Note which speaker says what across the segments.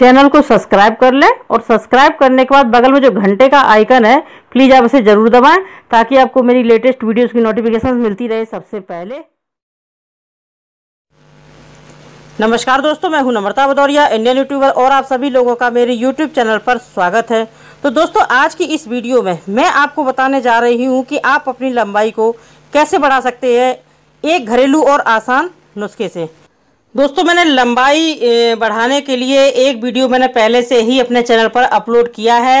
Speaker 1: channel को subscribe कर लें और सब्सक्राइब करने के बाद बगल में जो घंटे का आइकन है प्लीज़ आप उसे ज़रूर दबाएं ताकि आपको मेरी लेटेस्ट वीडियोस की नोटिफिकेशन मिलती रहे सबसे पहले नमस्कार दोस्तों मैं हूं नम्रता भदौरिया इंडियन यूट्यूबर और आप सभी लोगों का मेरे यूट्यूब चैनल पर स्वागत है तो दोस्तों आज की इस वीडियो में मैं आपको बताने जा रही हूँ कि आप अपनी लंबाई को कैसे बढ़ा सकते हैं एक घरेलू और आसान नुस्खे से दोस्तों मैंने लंबाई बढ़ाने के लिए एक वीडियो मैंने पहले से ही अपने चैनल पर अपलोड किया है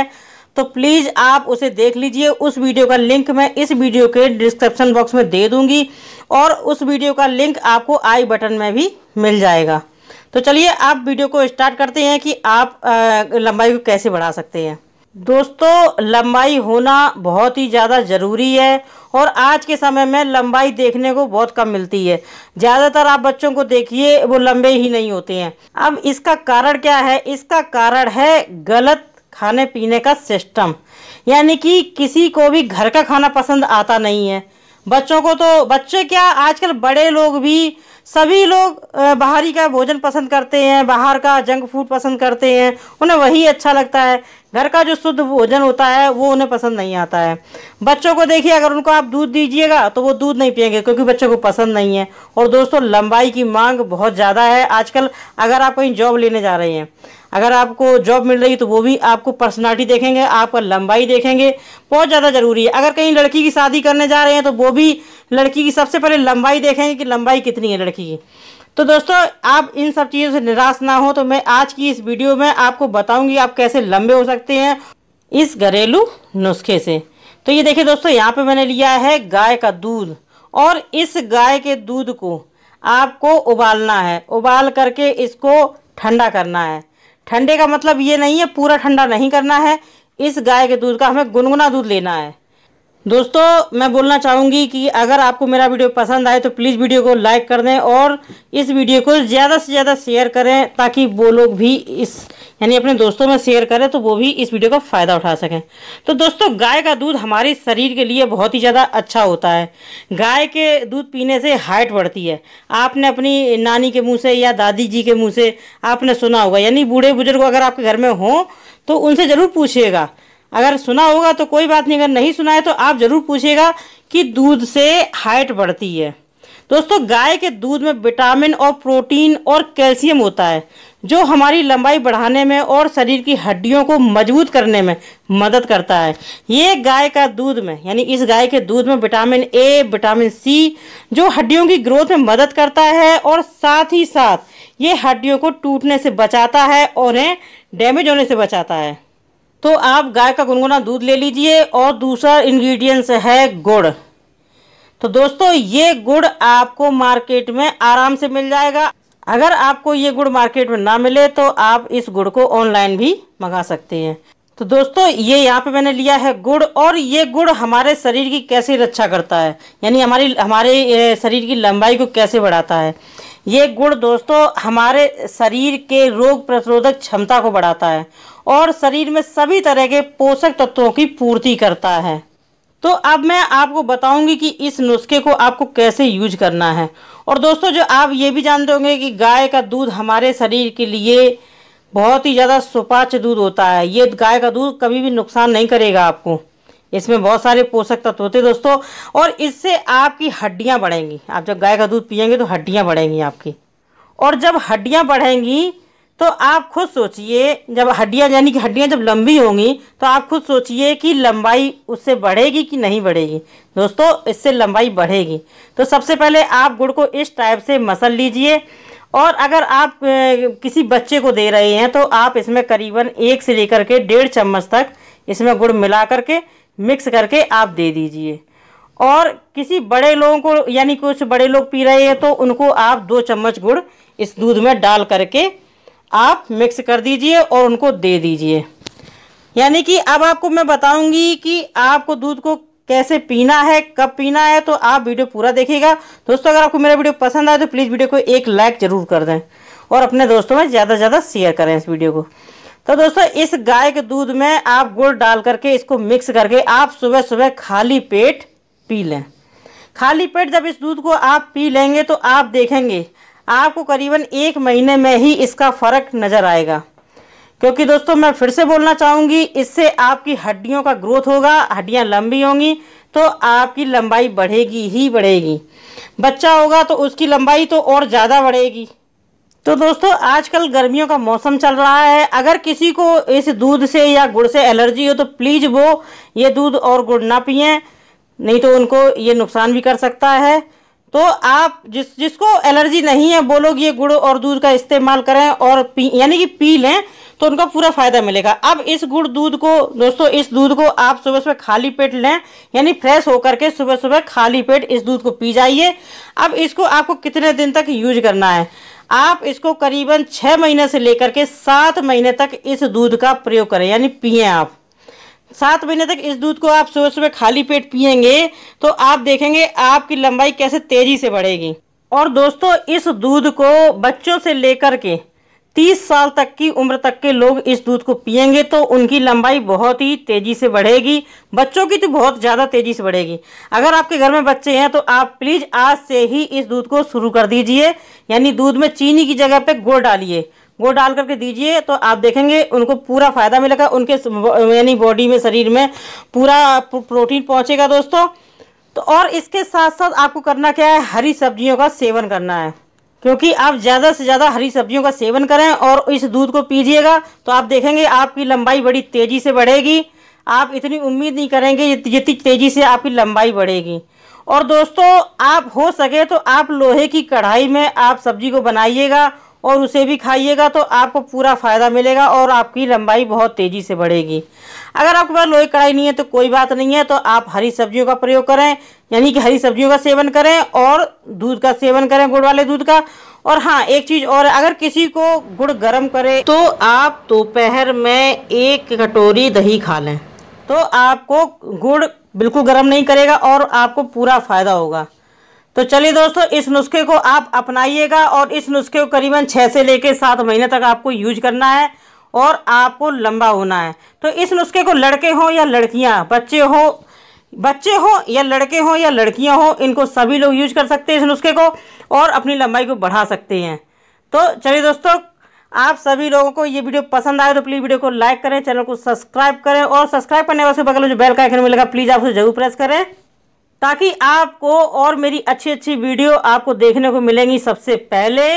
Speaker 1: तो प्लीज़ आप उसे देख लीजिए उस वीडियो का लिंक मैं इस वीडियो के डिस्क्रिप्शन बॉक्स में दे दूंगी और उस वीडियो का लिंक आपको आई बटन में भी मिल जाएगा तो चलिए आप वीडियो को स्टार्ट करते हैं कि आप लंबाई को कैसे बढ़ा सकते हैं दोस्तों लंबाई होना बहुत ही ज़्यादा ज़रूरी है और आज के समय में लंबाई देखने को बहुत कम मिलती है ज़्यादातर आप बच्चों को देखिए वो लंबे ही नहीं होते हैं अब इसका कारण क्या है इसका कारण है गलत खाने पीने का सिस्टम यानी कि किसी को भी घर का खाना पसंद आता नहीं है बच्चों को तो बच्चे क्या आजकल बड़े लोग भी सभी लोग बाहरी का भोजन पसंद करते हैं बाहर का जंक फूड पसंद करते हैं उन्हें वही अच्छा लगता है घर का जो शुद्ध भोजन होता है वो उन्हें पसंद नहीं आता है बच्चों को देखिए अगर उनको आप दूध दीजिएगा तो वो दूध नहीं पियेंगे क्योंकि बच्चों को पसंद नहीं है और दोस्तों लंबाई की मांग बहुत ज़्यादा है आजकल अगर आप कहीं जॉब लेने जा रहे हैं अगर आपको जॉब मिल रही तो वो भी आपको पर्सनालिटी देखेंगे आपका लंबाई देखेंगे बहुत ज़्यादा ज़रूरी है अगर कहीं लड़की की शादी करने जा रहे हैं तो वो भी लड़की की सबसे पहले लंबाई देखेंगे कि लंबाई कितनी है लड़की की तो दोस्तों आप इन सब चीज़ों से निराश ना हो तो मैं आज की इस वीडियो में आपको बताऊँगी आप कैसे लंबे हो सकते हैं इस घरेलू नुस्खे से तो ये देखिए दोस्तों यहाँ पर मैंने लिया है गाय का दूध और इस गाय के दूध को आपको उबालना है उबाल करके इसको ठंडा करना है ठंडे का मतलब ये नहीं है पूरा ठंडा नहीं करना है इस गाय के दूध का हमें गुनगुना दूध लेना है दोस्तों मैं बोलना चाहूँगी कि अगर आपको मेरा वीडियो पसंद आए तो प्लीज़ वीडियो को लाइक कर दें और इस वीडियो को ज़्यादा से ज़्यादा शेयर करें ताकि वो लोग भी इस यानी अपने दोस्तों में शेयर करें तो वो भी इस वीडियो का फ़ायदा उठा सकें तो दोस्तों गाय का दूध हमारे शरीर के लिए बहुत ही ज़्यादा अच्छा होता है गाय के दूध पीने से हाइट बढ़ती है आपने अपनी नानी के मुँह से या दादी जी के मुँह से आपने सुना होगा यानी बूढ़े बुजुर्ग अगर आपके घर में हों तो उनसे ज़रूर पूछिएगा अगर सुना होगा तो कोई बात नहीं अगर नहीं सुना है तो आप ज़रूर पूछिएगा कि दूध से हाइट बढ़ती है दोस्तों गाय के दूध में विटामिन और प्रोटीन और कैल्शियम होता है जो हमारी लंबाई बढ़ाने में और शरीर की हड्डियों को मजबूत करने में मदद करता है ये गाय का दूध में यानी इस गाय के दूध में विटामिन ए विटामिन सी जो हड्डियों की ग्रोथ में मदद करता है और साथ ही साथ ये हड्डियों को टूटने से बचाता है और उन्हें डैमेज होने से बचाता है तो आप गाय का गुनगुना दूध ले लीजिए और दूसरा इन्ग्रीडियंट्स है गुड़ तो दोस्तों ये गुड़ आपको मार्केट में आराम से मिल जाएगा अगर आपको ये गुड़ मार्केट में ना मिले तो आप इस गुड़ को ऑनलाइन भी मंगा सकते हैं तो दोस्तों ये यहाँ पे मैंने लिया है गुड़ और ये गुड़ हमारे शरीर की कैसे रक्षा करता है यानी हमारी हमारे शरीर की लंबाई को कैसे बढ़ाता है ये गुड़ दोस्तों हमारे शरीर के रोग प्रतिरोधक क्षमता को बढ़ाता है और शरीर में सभी तरह के पोषक तत्वों की पूर्ति करता है तो अब मैं आपको बताऊंगी कि इस नुस्खे को आपको कैसे यूज करना है और दोस्तों जो आप ये भी जानते होंगे कि गाय का दूध हमारे शरीर के लिए बहुत ही ज़्यादा सुपाच्य दूध होता है ये गाय का दूध कभी भी नुकसान नहीं करेगा आपको इसमें बहुत सारे पोषक तत्व होते हैं दोस्तों और इससे आपकी हड्डियाँ बढ़ेंगी आप जब गाय का दूध पियेंगे तो हड्डियाँ बढ़ेंगी आपकी और जब हड्डियाँ बढ़ेंगी तो आप खुद सोचिए जब हड्डियां यानी कि हड्डियां जब लंबी होंगी तो आप खुद सोचिए कि लंबाई उससे बढ़ेगी कि नहीं बढ़ेगी दोस्तों इससे लंबाई बढ़ेगी तो सबसे पहले आप गुड़ को इस टाइप से मसल लीजिए और अगर आप किसी बच्चे को दे रहे हैं तो आप इसमें करीबन एक से लेकर के डेढ़ चम्मच तक इसमें गुड़ मिला करके मिक्स करके आप दे दीजिए और किसी बड़े लोगों को यानी कुछ बड़े लोग पी रहे हैं तो उनको आप दो चम्मच गुड़ इस दूध में डाल करके आप मिक्स कर दीजिए और उनको दे दीजिए यानी कि अब आपको मैं बताऊंगी कि आपको दूध को कैसे पीना है कब पीना है तो आप वीडियो पूरा देखिएगा दोस्तों अगर आपको मेरा वीडियो पसंद आए तो प्लीज़ वीडियो को एक लाइक ज़रूर कर दें और अपने दोस्तों में ज़्यादा से ज़्यादा शेयर करें इस वीडियो को तो दोस्तों इस गाय के दूध में आप गुड़ डाल करके इसको मिक्स करके आप सुबह सुबह खाली पेट पी लें खाली पेट जब इस दूध को आप पी लेंगे तो आप देखेंगे आपको करीबन एक महीने में ही इसका फ़र्क नज़र आएगा क्योंकि दोस्तों मैं फिर से बोलना चाहूँगी इससे आपकी हड्डियों का ग्रोथ होगा हड्डियाँ लंबी होंगी तो आपकी लंबाई बढ़ेगी ही बढ़ेगी बच्चा होगा तो उसकी लंबाई तो और ज़्यादा बढ़ेगी तो दोस्तों आजकल गर्मियों का मौसम चल रहा है अगर किसी को इस दूध से या गुड़ से एलर्जी हो तो प्लीज़ वो ये दूध और गुड़ ना पिए नहीं तो उनको ये नुकसान भी कर सकता है तो आप जिस जिसको एलर्जी नहीं है वो लोग ये गुड़ और दूध का इस्तेमाल करें और पी यानी कि पी लें तो उनका पूरा फायदा मिलेगा अब इस गुड़ दूध को दोस्तों इस दूध को आप सुबह सुबह खाली पेट लें यानी फ्रेश होकर के सुबह सुबह खाली पेट इस दूध को पी जाइए अब इसको आपको कितने दिन तक यूज करना है आप इसको करीबन छः महीने से लेकर के सात महीने तक इस दूध का प्रयोग करें यानी पिए आप सात महीने तक इस दूध को आप सुबह सुबह खाली पेट पियेंगे तो आप देखेंगे आपकी लंबाई कैसे तेजी से बढ़ेगी और दोस्तों इस दूध को बच्चों से लेकर के तीस साल तक की उम्र तक के लोग इस दूध को पियेंगे तो उनकी लंबाई बहुत ही तेज़ी से बढ़ेगी बच्चों की तो बहुत ज़्यादा तेज़ी से बढ़ेगी अगर आपके घर में बच्चे हैं तो आप प्लीज़ आज से ही इस दूध को शुरू कर दीजिए यानी दूध में चीनी की जगह पे गुड़ डालिए वो डाल करके दीजिए तो आप देखेंगे उनको पूरा फ़ायदा मिलेगा उनके यानी बॉडी में शरीर में पूरा प्रोटीन पहुँचेगा दोस्तों तो और इसके साथ साथ आपको करना क्या है हरी सब्जियों का सेवन करना है क्योंकि आप ज़्यादा से ज़्यादा हरी सब्जियों का सेवन करें और इस दूध को पीजिएगा तो आप देखेंगे आपकी लंबाई बड़ी तेज़ी से बढ़ेगी आप इतनी उम्मीद नहीं करेंगे जितनी तेज़ी से आपकी लंबाई बढ़ेगी और दोस्तों आप हो सके तो आप लोहे की कढ़ाई में आप सब्जी को बनाइएगा और उसे भी खाइएगा तो आपको पूरा फ़ायदा मिलेगा और आपकी लंबाई बहुत तेज़ी से बढ़ेगी अगर आपके पास लोहे कढ़ाई नहीं है तो कोई बात नहीं है तो आप हरी सब्जियों का प्रयोग करें यानी कि हरी सब्जियों का सेवन करें और दूध का सेवन करें गुड़ वाले दूध का और हाँ एक चीज़ और अगर किसी को गुड़ गर्म करे तो आप दोपहर में एक कटोरी दही खा लें तो आपको गुड़ बिल्कुल गर्म नहीं करेगा और आपको पूरा फ़ायदा होगा तो चलिए दोस्तों इस नुस्खे को आप अपनाइएगा और इस नुस्खे को करीबन छः से लेकर सात महीने तक आपको यूज करना है और आपको लंबा होना है तो इस नुस्खे को लड़के हों या लड़कियाँ बच्चे हो बच्चे हो या लड़के हो या लड़कियां हो इनको सभी लोग यूज कर सकते हैं इस नुस्खे को और अपनी लंबाई को बढ़ा सकते हैं तो चलिए दोस्तों आप सभी लोगों को ये वीडियो पसंद आए तो प्लीज़ वीडियो को लाइक करें चैनल को सब्सक्राइब करें और सब्सक्राइब करने वाले बगल में जो बेल का आइकन मिलेगा प्लीज़ आप उसे जरूर प्रेस करें ताकि आपको और मेरी अच्छी अच्छी वीडियो आपको देखने को मिलेंगी सबसे पहले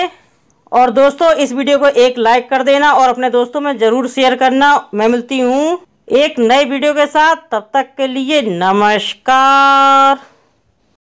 Speaker 1: और दोस्तों इस वीडियो को एक लाइक कर देना और अपने दोस्तों में ज़रूर शेयर करना मैं मिलती हूँ एक नए वीडियो के साथ तब तक के लिए नमस्कार